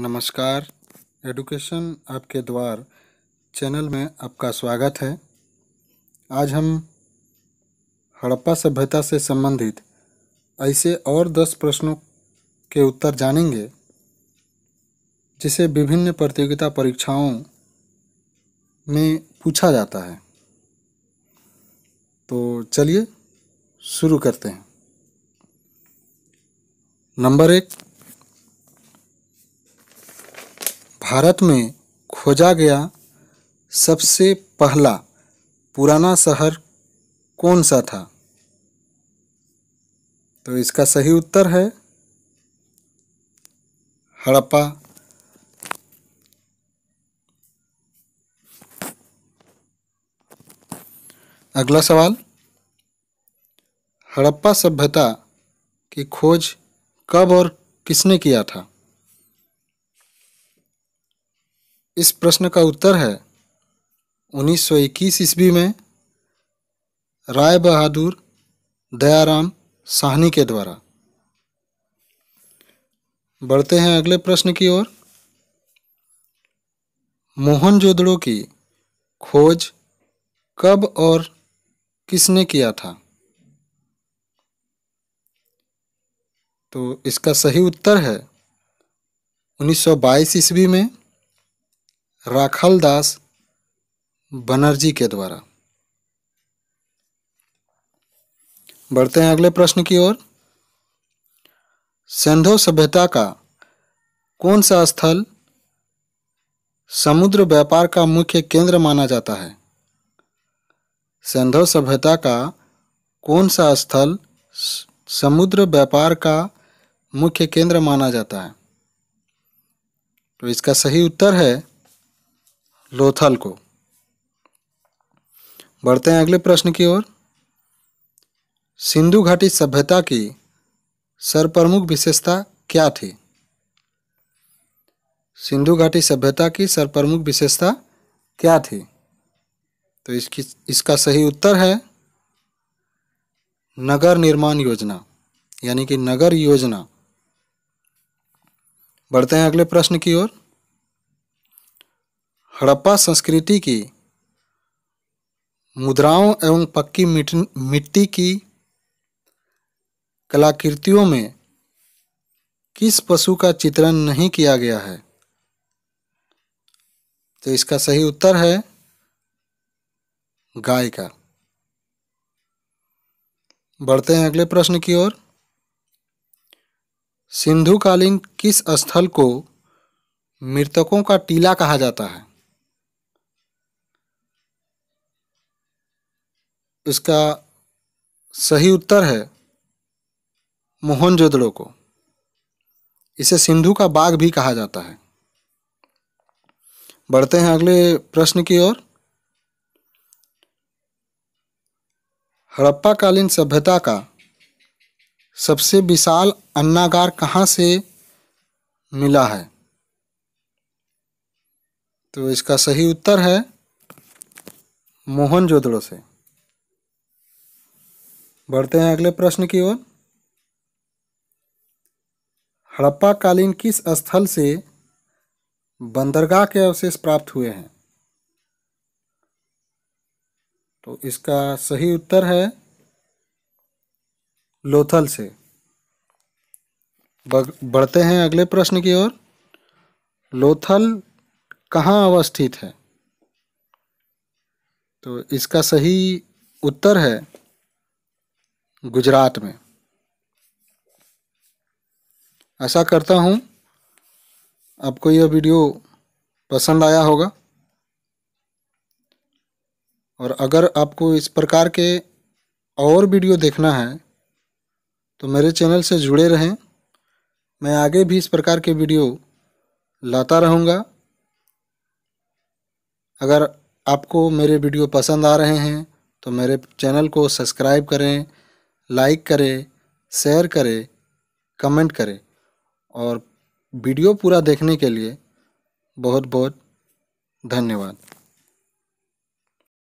नमस्कार एडुकेशन आपके द्वार चैनल में आपका स्वागत है आज हम हड़प्पा सभ्यता से संबंधित ऐसे और दस प्रश्नों के उत्तर जानेंगे जिसे विभिन्न प्रतियोगिता परीक्षाओं में पूछा जाता है तो चलिए शुरू करते हैं नंबर एक भारत में खोजा गया सबसे पहला पुराना शहर कौन सा था तो इसका सही उत्तर है हड़प्पा अगला सवाल हड़प्पा सभ्यता की खोज कब और किसने किया था इस प्रश्न का उत्तर है 1921 ईस्वी में राय बहादुर दयाराम साहनी के द्वारा बढ़ते हैं अगले प्रश्न की ओर मोहन जोदड़ो की खोज कब और किसने किया था तो इसका सही उत्तर है 1922 ईस्वी में राखल दास बनर्जी के द्वारा बढ़ते हैं अगले प्रश्न की ओर सिंधु सभ्यता का कौन सा स्थल समुद्र व्यापार का मुख्य केंद्र माना जाता है सिंधु सभ्यता का कौन सा स्थल समुद्र व्यापार का मुख्य केंद्र माना जाता है तो इसका सही उत्तर है लोथल को बढ़ते हैं अगले प्रश्न की ओर सिंधु घाटी सभ्यता की सर्वप्रमुख विशेषता क्या थी सिंधु घाटी सभ्यता की सर्वप्रमुख विशेषता क्या थी तो इसकी इसका सही उत्तर है नगर निर्माण योजना यानी कि नगर योजना बढ़ते हैं अगले प्रश्न की ओर हड़प्पा संस्कृति की मुद्राओं एवं पक्की मिट्टी की कलाकृतियों में किस पशु का चित्रण नहीं किया गया है तो इसका सही उत्तर है गाय का बढ़ते हैं अगले प्रश्न की ओर सिंधुकालीन किस स्थल को मृतकों का टीला कहा जाता है इसका सही उत्तर है मोहनजोदड़ो को इसे सिंधु का बाग भी कहा जाता है बढ़ते हैं अगले प्रश्न की ओर हड़प्पाकालीन सभ्यता का सबसे विशाल अन्नागार कहाँ से मिला है तो इसका सही उत्तर है मोहनजोदड़ो से बढ़ते हैं अगले प्रश्न की ओर हड़प्पा कालीन किस स्थल से बंदरगाह के अवशेष प्राप्त हुए हैं तो इसका सही उत्तर है लोथल से बढ़ते हैं अगले प्रश्न की ओर लोथल कहाँ अवस्थित है तो इसका सही उत्तर है गुजरात में ऐसा करता हूँ आपको यह वीडियो पसंद आया होगा और अगर आपको इस प्रकार के और वीडियो देखना है तो मेरे चैनल से जुड़े रहें मैं आगे भी इस प्रकार के वीडियो लाता रहूँगा अगर आपको मेरे वीडियो पसंद आ रहे हैं तो मेरे चैनल को सब्सक्राइब करें लाइक करें शेयर करें कमेंट करें और वीडियो पूरा देखने के लिए बहुत बहुत धन्यवाद